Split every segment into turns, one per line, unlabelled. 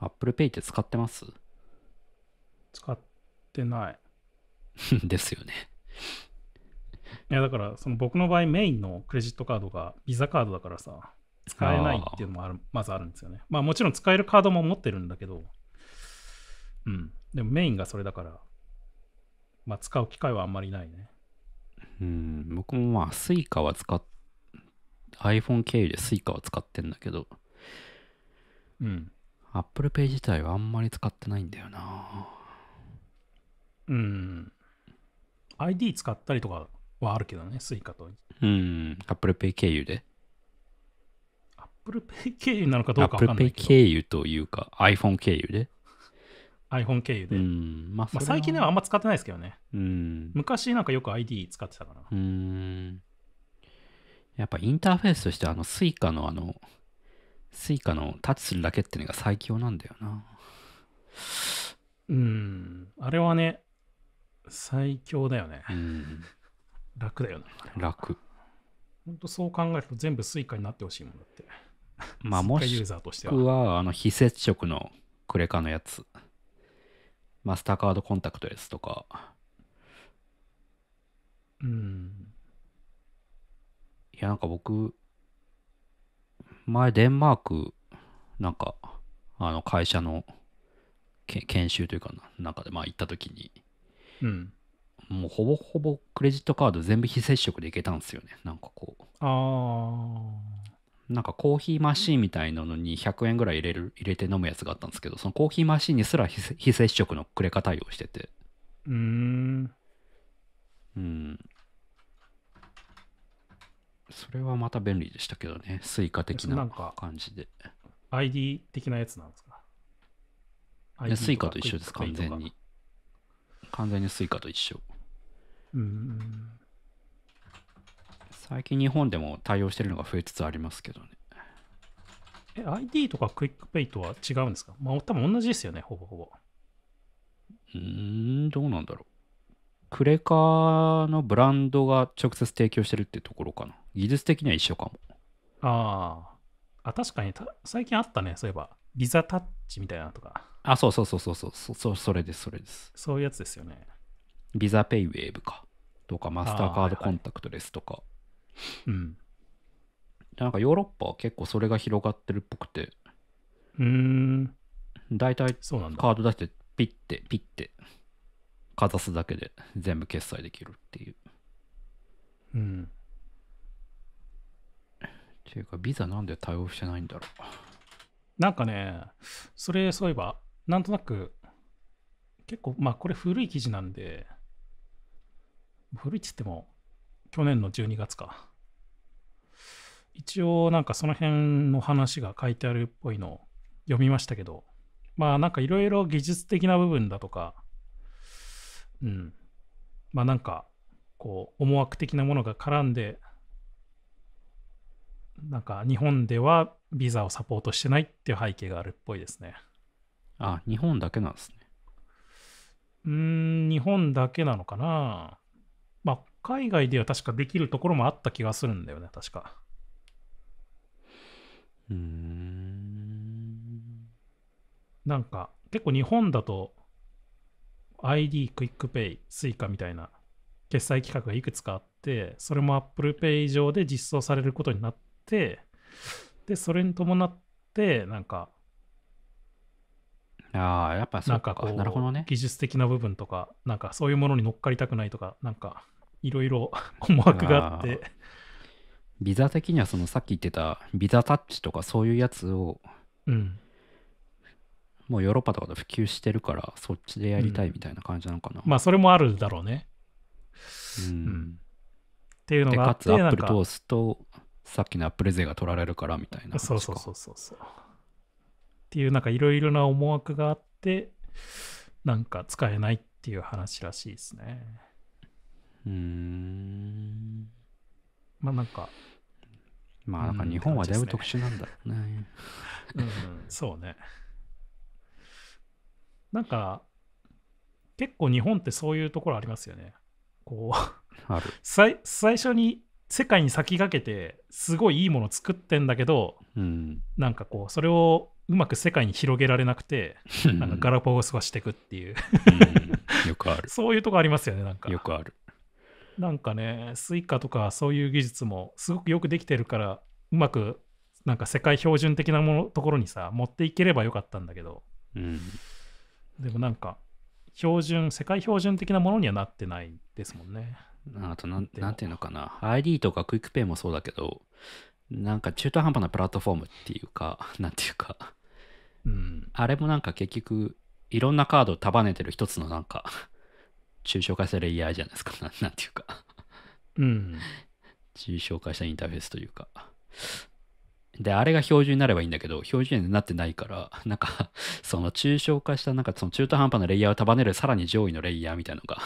Apple Pay って使ってます
使ってない。
ですよね
いやだからその僕の場合メインのクレジットカードがビザカードだからさ使えないっていうのもあるまずあるんですよね。まあもちろん使えるカードも持ってるんだけど、うん。でもメインがそれだから、まあ使う機会はあんまりないね。
うん、僕もまあ Suica は使っ iPhone 経由で Suica は使ってんだけど、うん。Apple Pay 自体はあんまり使ってないんだよな。
うん。ID 使ったりとかはあるけどね、Suica と。
うん。Apple Pay 経由で
?Apple Pay 経由なのかどうかわかんない Apple
Pay 経由というか iPhone 経由で
iPhone 経由で。まあ、まあ、最近ではあんま使ってないですけどね。うん、昔なんかよく ID 使ってたかな。
うん。やっぱインターフェースとしてあの Suica のあのスイカのタッチするだけっていうのが最強なんだよな。
うん。あれはね、最強だよね。うん、楽だよな。楽。本当そう考えると全部スイカになってほしいもんだって。まあ、もし僕
は、あの、非接触のクレカのやつ。マスターカードコンタクトですとか。うん。いや、なんか僕、前デンマーク、なんか、あの会社の研修というかな、なんかでまあ行った時に、うん。もうほぼほぼクレジットカード全部非接触でいけたんですよね。なんかこう。ああ。なんかコーヒーマシンみたいなのに100円ぐらい入れる入れて飲むやつがあったんですけど、そのコーヒーマシンにすら非接触のクレカ対応してて。
うーん。
うん。それはまた便利でしたけどね。スイカ的な感じで。
ID 的なやつなんですか
スイカと一緒です、完全に。完全にスイカと一緒。
うん。最
近日本でも対応してるのが増えつつありますけどね。
え、ID とかクイックペイとは違うんですかまあ、多分同じですよね、ほぼほぼ。
うん、どうなんだろう。クレカのブランドが直接提供してるってところかな。技術的には一緒かも。
ああ。確かに最近あったね、そういえば。ビザタッチみたいなとか。
あ、そうそうそうそうそう、そそれです、それです。
そういうやつですよね。
ビザペイウェーブか。とか、マスターカードコンタクトレスとか。はいはい、うん。なんかヨーロッパは結構それが広がってるっぽくて。
うーん。
大体カード出してピッてピッてかざすだけで全部決済できるっていう。うん。ていうか、ビザなんで対応してないんだろう。
なんかね、それ、そういえば、なんとなく、結構、まあ、これ古い記事なんで、古いっつっても、去年の12月か。一応、なんかその辺の話が書いてあるっぽいのを読みましたけど、まあ、なんかいろいろ技術的な部分だとか、うん、まあ、なんか、こう、思惑的なものが絡んで、なんか日本ではビザをサポートしてないっていう背景があるっぽいですね。あ、日本だけなんですね。うん、日本だけなのかな。まあ、海外では確かできるところもあった気がするんだよね、確か。
うん。
なんか、結構日本だと ID、クイックペイ、Suica みたいな決済規格がいくつかあって、それも Apple Pay 上で実装されることになって、で、それに伴って、なんか、
ああ、やっぱそうか、なるほど
ね。技術的な部分とか、なんかそういうものに乗っかりたくないとか、なんか、いろいろ 思惑があって。
ビザ的には、そのさっき言ってた、ビザタッチとかそういうやつを、うん。もうヨーロッパとかで普及してるから、そっちでやりたいみたいな感じなのかな。
うん、まあ、それもあるだろうね。う
ん。うん、っ
ていうのがあって。かつ、アップル
通すと、さっきのアップル勢が取られるからみたいなそうそ
うそうそうっていうなんかいろいろな思惑があってなんか使えないっていう話らしいですね
うん
まあなんかまあなんか日本はだいぶ特殊なんだろうね。うん、そうね。なんか結構日本ってそういうところありますよね。こう最初に世界に先駆けてすごいいいもの作ってんだけど、うん、なんかこうそれをうまく世界に広げられなくてなんかガラパゴス化していくっていううん、よくある そういうとこありますよねなんかよくあるなんかねスイカとかそういう技術もすごくよくできてるからうまくなんか世界標準的なものところにさ持っていければよかったんだけど、うん、でもなんか標準世界標準的なものにはなってないですもんねあとなん、なんていうのかな、
ID とかクイックペイもそうだけど、なんか中途半端なプラットフォームっていうか、なんていうか、うん、あれもなんか結局、いろんなカードを束ねてる一つのなんか、抽象化したレイヤーじゃないですか、な なんていうかうん。抽象化したインターフェースというか。で、あれが標準になればいいんだけど、標準になってないから、なんか、その抽象化した、なんかその中途半端なレイヤーを束ねるさらに上位のレイヤーみたいなのが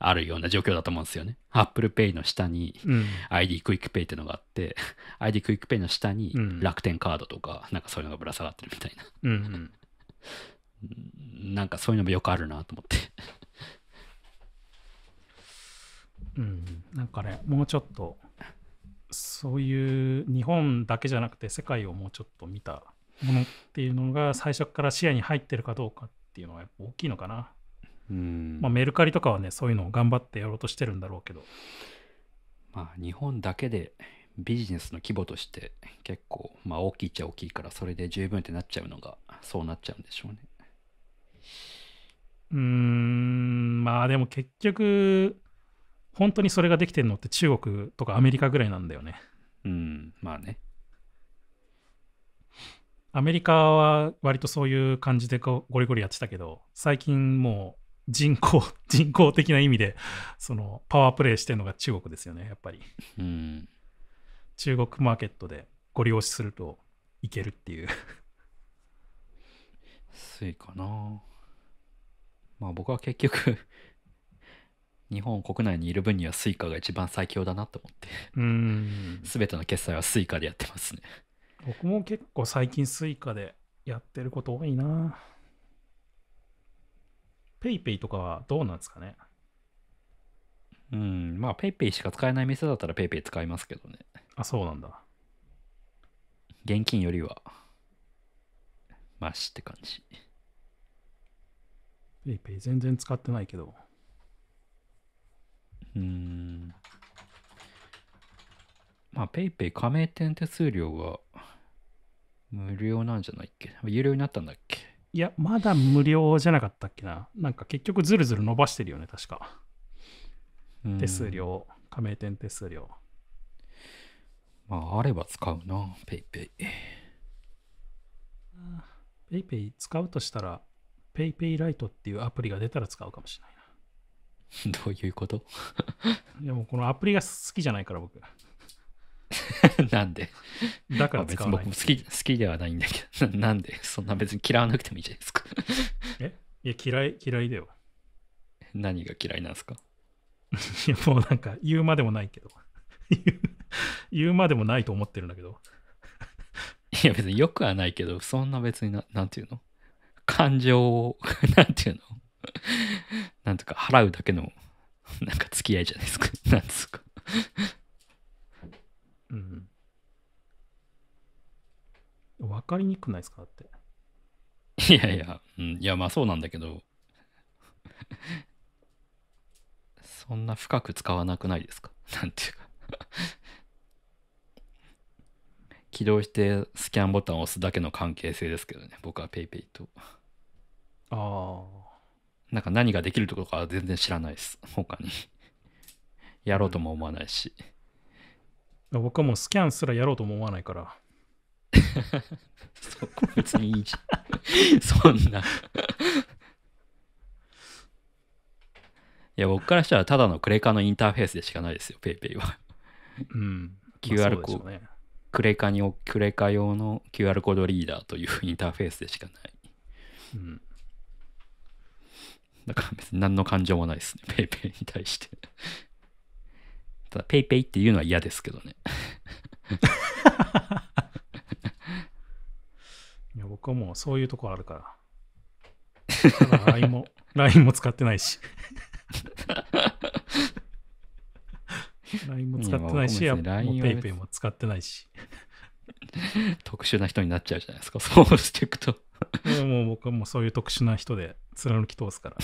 あるような状況だと思うんですよね。Apple Pay の下に ID クイックペイってのがあって、うん、ID クイックペイの下に楽天カードとか、うん、なんかそういうのがぶら下がって
るみたいな。うん、
うん、なんかそういうのもよくあるなと思って
うん、なんかね、もうちょっと、そういう日本だけじゃなくて世界をもうちょっと見たものっていうのが最初から視野に入ってるかどうかっていうのはやっぱ大きいのかな。うんまあ、メルカリとかはねそういうのを頑張ってやろうとしてるんだろうけどまあ日本だ
けでビジネスの規模として結構まあ大きいっちゃ大きいからそれで十分ってなっちゃうのがそうなっちゃうんでしょうね
うんまあでも結局本当にそれができてるのって中国とかアメリカぐらいなんだよねうんまあねアメリカは割とそういう感じでゴリゴリやってたけど最近もう人工、人工的な意味で、その、パワープレイしてるのが中国ですよね、やっぱり。うん、中国マーケットでご利用しするといけるっていう。スいかな。まあ僕は結局
日本国内にいる分には Suica が一番最強だなと思って
うん
全ての決済は Suica でやってますね
僕も結構最近 Suica でやってること多いなペイペイとかは
どうなんですかねうん、まあ、ペイペイしか使えない店だったらペイペイ使いますけどね。あ、そうなんだ。現金よりは、マシって感じ。
ペイペイ全然使ってないけど。
うん。まあ、ペイペイ加盟店手数料が無料なんじゃないっ
け有料になったんだっけいや、まだ無料じゃなかったっけな。なんか結局ずるずる伸ばしてるよね、確か。手数料、加盟店手数料。
まあ、あれば使うな、ペイペイ。
ペイペイ使うとしたら、ペイペイライトっていうアプリが出たら使うかもしれな
いな。どういうこと
いや、もうこのアプリが好きじゃないから、僕。
なんでだから別に僕も好き好きではないんだけど なんでそんな別に嫌わなくてもいいじゃないですか
えいや嫌い嫌いだよ
何が嫌いなんですか
いやもうなんか言うまでもないけど
言うまでもないと思ってるんだけどいや別によくはないけどそんな別にななんていうの感情をなんていうのなんとか払うだけのなんか付き合いじゃないですかなんですか
うん。わかりにくくないですかって。
いやいや、うん、いやまあそうなんだけど、そんな深く使わなくないですかなんていうか起動してスキャンボタンを押すだけの関係性ですけどね、僕は PayPay と。ああ。なんか何ができるところか全然知らないです、他に。やろうとも思わないし。うん
僕はもうスキャンすらやろうと思わないから。そこ別にいいじゃん。そんない
や、僕からしたらただのクレカのインターフェースでしかないですよ、PayPay は。うん。QR コード、ね、クレカに、クレカ用の QR コードリーダーというインターフェースでしかない。うん。だから別に何の感情もないですね、PayPay に対して。ただ、ペイペイっていうのは嫌ですけどね。
いや僕はもうそういうとこあるから。ただ LINE も、LINE も使ってないし。LINE も使ってないし、ね、PayPay も使ってないし。
特殊な人になっちゃうじゃないですか、そうして
いくと。もう僕はもうそういう特殊な人で貫き通すから。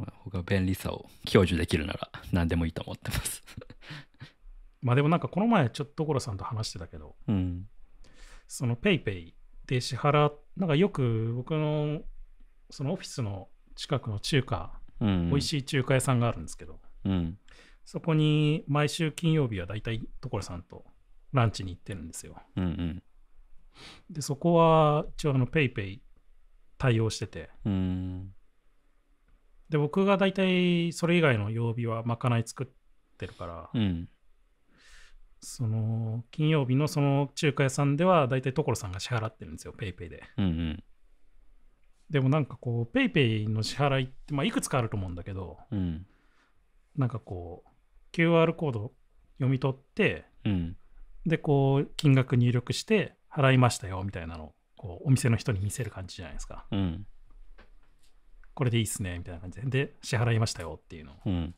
まあ、僕は便利さを享受できるなら何でもいいと思ってま
す まあでもなんかこの前ちょっと所さんと話してたけど、うん、その PayPay で支払なんかよく僕のそのオフィスの近くの中華、うん、美味しい中華屋さんがあるんですけど、うん、そこに毎週金曜日は大体所さんとランチに行ってるんですよ。うんうん、でそこは一応あの PayPay 対応してて、
うん、
で、僕が大体それ以外の曜日はまかない作ってるから、うん、その金曜日のその中華屋さんでは大体所さんが支払ってるんですよ、ペイペイで。うんうん、でもなんかこう、ペイペイの支払いって、まあ、いくつかあると思うんだけど、うん、なんかこう、QR コード読み取って、うん、で、こう、金額入力して、払いましたよみたいなのをこうお店の人に見せる感じじゃないですか。うんこれでいいっすねみたいな感じでで支払いましたよっていうの、うん、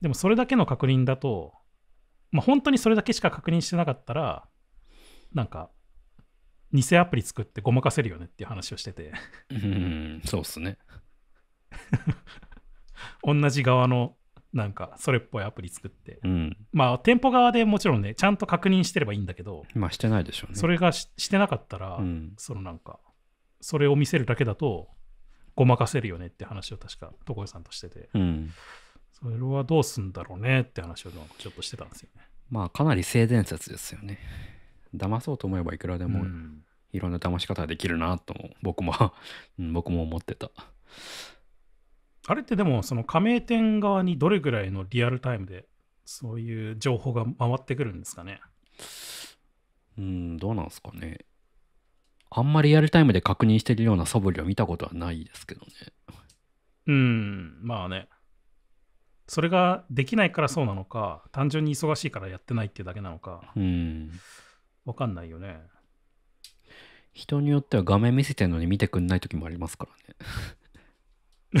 でもそれだけの確認だと、まあ、本当にそれだけしか確認してなかったらなんか偽アプリ作ってごまかせるよねっていう話をしてて
うんそうっすね
同じ側のなんかそれっぽいアプリ作って、うん、まあ店舗側でもちろんねちゃんと確認してればいいんだけど
まあしてないでしょうねそれが
してなかったら、うん、そのなんかそれを見せるだけだとごまかせるよねって話を確か所さんとしてて、うん、それはどうすんだろうねって話をちょっとしてたんですよね
まあかなり性善説ですよね騙そうと思えばいくらでもいろんな騙し方ができるなとも僕も 僕も思
ってたあれってでもその加盟店側にどれぐらいのリアルタイムでそういう情報が回ってくるんですかねうんどうなんですかね
あんまりリアルタイムで確認してるような素振りを見たことはな
いですけどね。うん、まあね。それができないからそうなのか、単純に忙しいからやってないっていうだけなのか、うん。わかんないよね。
人によっては画面見せてるのに見てくんない時もありますからね。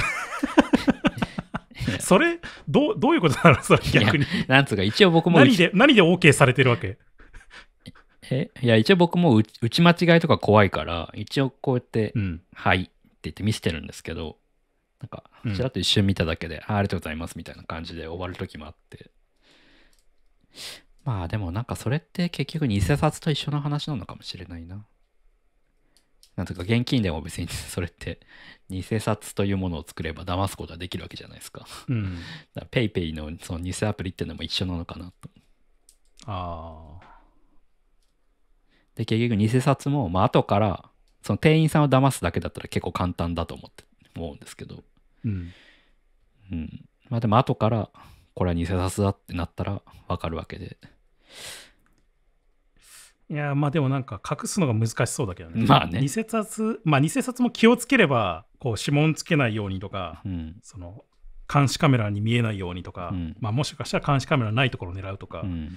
それどう、どういうことなのそれ逆に。なんつうか、一応僕も何で、何で OK されてるわけえ
いや一応僕も打ち間違いとか怖いから一応こうやって「うん、はい」って言って見せてるんですけどなんかちらっと一瞬見ただけで、うんあ「ありがとうございます」みたいな感じで終わる時もあってまあでもなんかそれって結局偽札と一緒の話なのかもしれないな。なんとか現金でも別に それって偽札というものを作れば騙すことはできるわけじゃないですか。うん、だから PayPay のその偽アプリっていうのも一緒なのかなと。ああ。で、結局偽札も、まあ、後から、その店員さんを騙すだけだったら結構簡単だと思って、思うんですけど。うん。うん。まあでも後から、これは偽札だってなったらわかるわけで。
いやまあでもなんか隠すのが難しそうだけどね。まあね。偽札、まあ偽札も気をつければ、こう指紋つけないようにとか、うん、その監視カメラに見えないようにとか、うん、まあもしかしたら監視カメラないところを狙うとか、うん、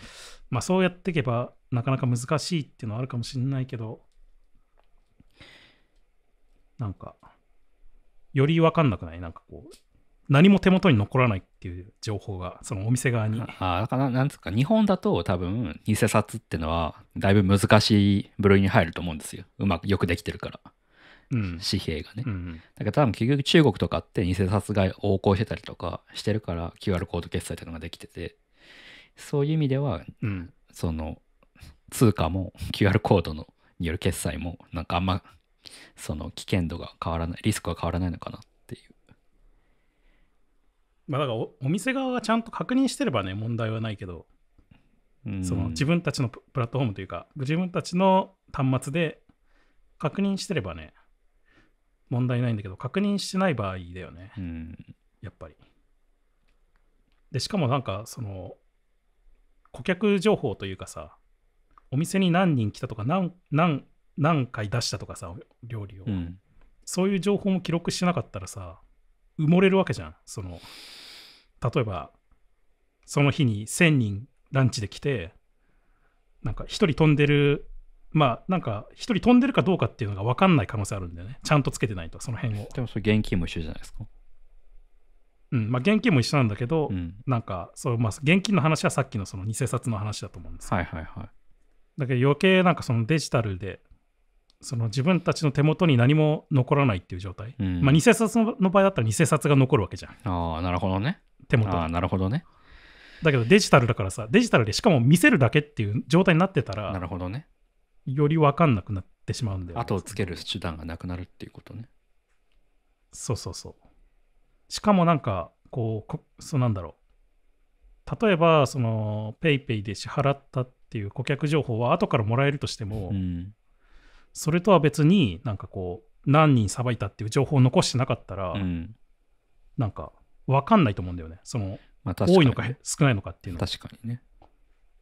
まあそうやっていけばなかなか難しいっていうのはあるかもしれないけど、なんか、より分かんなくないなんかこう、何も手元に残らないっていう情報が、そのお店側に。ああ、だからなんつう
か、日本だと多分、偽札っていうのは、だいぶ難しい部類に入ると思うんですよ。うまく、よくできてるから。うん、紙幣がね、うんだから多分結局中国とかって偽札が横行してたりとかしてるから QR コード決済ていうのができててそういう意味では、うん、その通貨も QR コードのによる決済もなんかあんまその危険度が変わらないリスクが変わらないのかなっていう
まあだからおお店側がちゃんと確認してればね問題はないけどその自分たちのプラットフォームというか自分たちの端末で確認してればね問題ないんだけど確認してない場合だよね、うん、やっぱりでしかもなんかその顧客情報というかさお店に何人来たとか何何何回出したとかさ料理を、うん、そういう情報も記録しなかったらさ埋もれるわけじゃんその例えばその日に1000人ランチで来てなんか1人飛んでるまあなんか1人飛んでるかどうかっていうのが分かんない可能性あるんだよねちゃんとつけてないとその辺をでもそれ現金も一緒じゃないですかうんまあ、現金も一緒なんだけど、うん、なんかそう、まあ、現金の話はさっきのその偽札の話だと思うんですはいはいはい。だけ余計なんかそのデジタルでその自分たちの手元に何も残らないっていう状態、うん、まあ偽札の場合だったら偽札が残るわけじゃんああなるほどね手元ああなるほどねだけどデジタルだからさデジタルでしかも見せるだけっていう状態になってたらなるほどねより分かんなくなってしまうんだよ、ね、後をつける手段がなくなるっていうことねそうそうそうしかもなんかこうこそうなんだろう例えばその PayPay で支払ったっていう顧客情報は後からもらえるとしても、うん、それとは別になんかこう何人さばいたっていう情報を残してなかったら、うん、なんか分かんないと思うんだよねその、まあ、多いのか少ないのかっていうの確かにね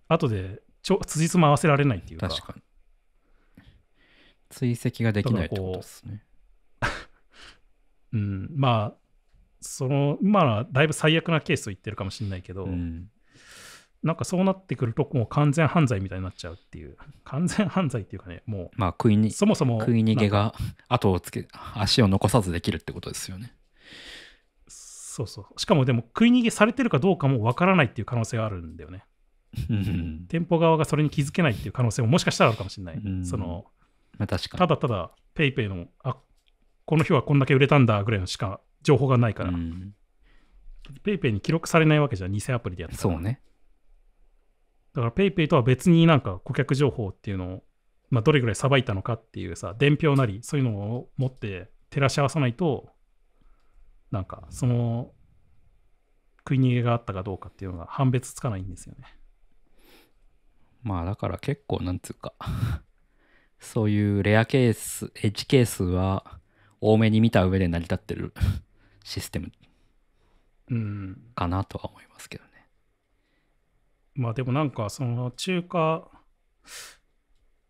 後でちょ辻褄合わせられないっていうか確かに
追跡ができないって
ことですね うんまあそのまあだいぶ最悪なケースを言ってるかもしれないけど、うん、なんかそうなってくると、もう完全犯罪みたいになっちゃうっていう、完全犯罪っていうかね、もう、
まあ、食いにそもそも食い逃げが後をつけ、足を残さずできるってことですよね。
そうそう。しかもでも、食い逃げされてるかどうかもわからないっていう可能性があるんだよね。店舗側がそれに気づけないっていう可能性ももしかしたらあるかもしれない。その、まあ、確かただただ、ペイペイの、あこの日はこんだけ売れたんだぐらいのしか情報がないから。ペイペイに記録されないわけじゃん、偽アプリでやったそうね。だから PayPay とは別になんか顧客情報っていうのを、まあ、どれぐらいさばいたのかっていうさ、伝票なり、そういうのを持って照らし合わさないと、なんかその食い逃げがあったかどうかっていうのが判別つかないんですよね。
まあだから結構なんつうか そういうレアケース、エッジケースは多めに見た上で成り立ってるシステム
うんかなとは思いますけどね。まあでもなんかその中華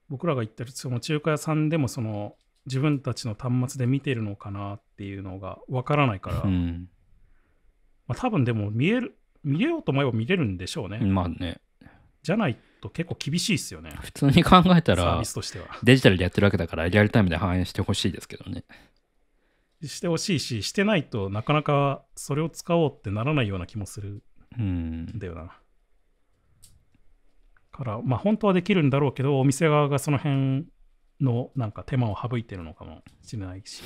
僕らが言ってるその中華屋さんでもその自分たちの端末で見てるのかなっていうのがわからないから、うん、まあ、多分でも見える見れようと思えば見れるんでしょうね。まあねじゃないと結構厳しいですよね。普通に考えたら
デジタルでやってるわけだからリアルタイムで反映してほしいですけどね。
してほしいししてないとなかなかそれを使おうってならないような気もするんだよな。うんから、まあ、本当はできるんだろうけど、お店側がその辺のなんか手間を省いてるのかもしれないし、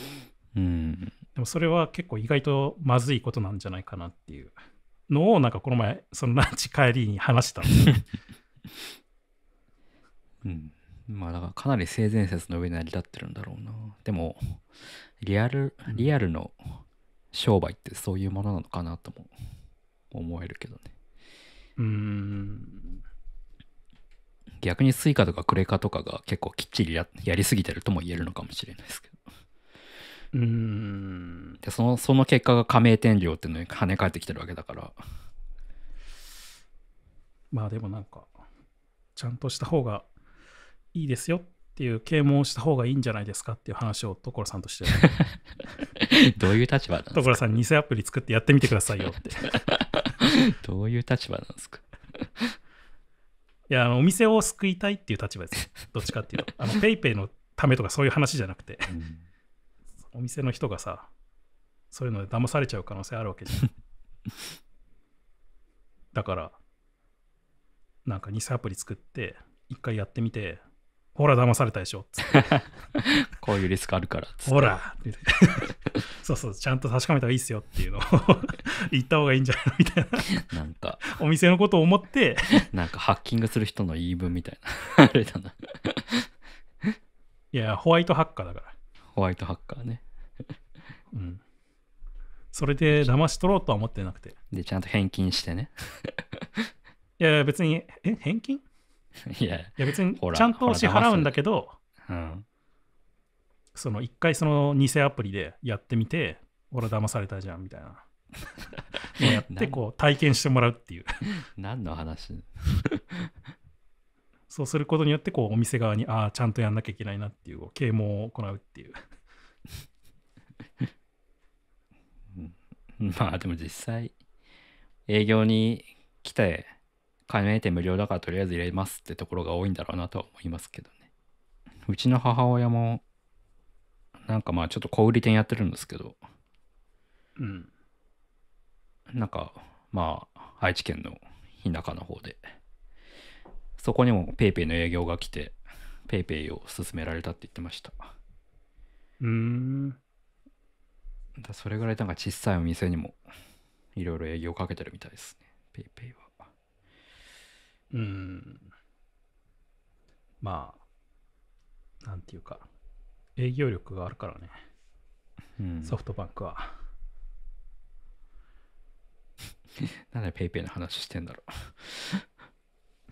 うん、でもそれは結構意外とまずいことなんじゃないかなっていうのを、なんかこの前、そのランチ帰りに話した
うんまあだからかなり性善説の上に成り立ってるんだろうな。でも、リアル、リアルの商売ってそういうものなのかなとも思えるけどね。うん。逆に Suica とかクレカとかが結構きっちりやりすぎてるとも言えるのかもしれないですけど。
うん
でそのその結果が加盟店料っていうのに跳ね返ってきてるわけだから
まあでもなんかちゃんとした方がいいですよっていう啓蒙をした方がいいんじゃないですかっていう話を所さんとして どういう立場なんですか所さん偽アプリ作ってやってみてくださいよって どういう立場なんですかいや、お店を救いたいっていう立場です。どっちかっていうと。あの、ペイペイのためとかそういう話じゃなくて、うん、お店の人がさ、そういうので騙されちゃう可能性あるわけじゃん。だから、なんか偽アプリ作って、一回やってみて、ほら、騙されたでしょ。こういうリスクあるからっつって。ほら そうそう、ちゃんと確かめた方がいいっすよっていうのを 言った方がいいんじゃないみたいな。なんか、お店のことを思って、
なんかハッキングする人の言い分みたいな。あれだな。
いや、ホワイトハッカーだから。
ホワイトハッカーね。
うん。それで騙し取ろうとは思ってなくて。
で、ちゃんと返金してね。
いや、別に、え、返金 いや、いや別にちゃんと支払うんだけど、うん、その一回その偽アプリでやってみて、俺騙されたじゃんみたいな。やってこう体験してもらうっていう 何の話そうすることによってこうお店側にああちゃんとやんなきゃいけないなっていう啓蒙を行うっていう
まあでも実際営業に来て加盟店無料だからとりあえず入れますってところが多いんだろうなとは思いますけどね。うちの母親も、なんかまあちょっと小売店やってるんですけど、うん。なんか、まあ、愛知県の田舎の方で、そこにも PayPay の営業が来て、PayPay を勧められたって言ってました。
うーん。
だそれぐらいなんか小さいお店にもいろいろ営業かけてるみたいですね、PayPay は。
うん。まあ、なんていうか、営業力があるからね、うん、ソフトバンクは。
なんで PayPay の話してんだろう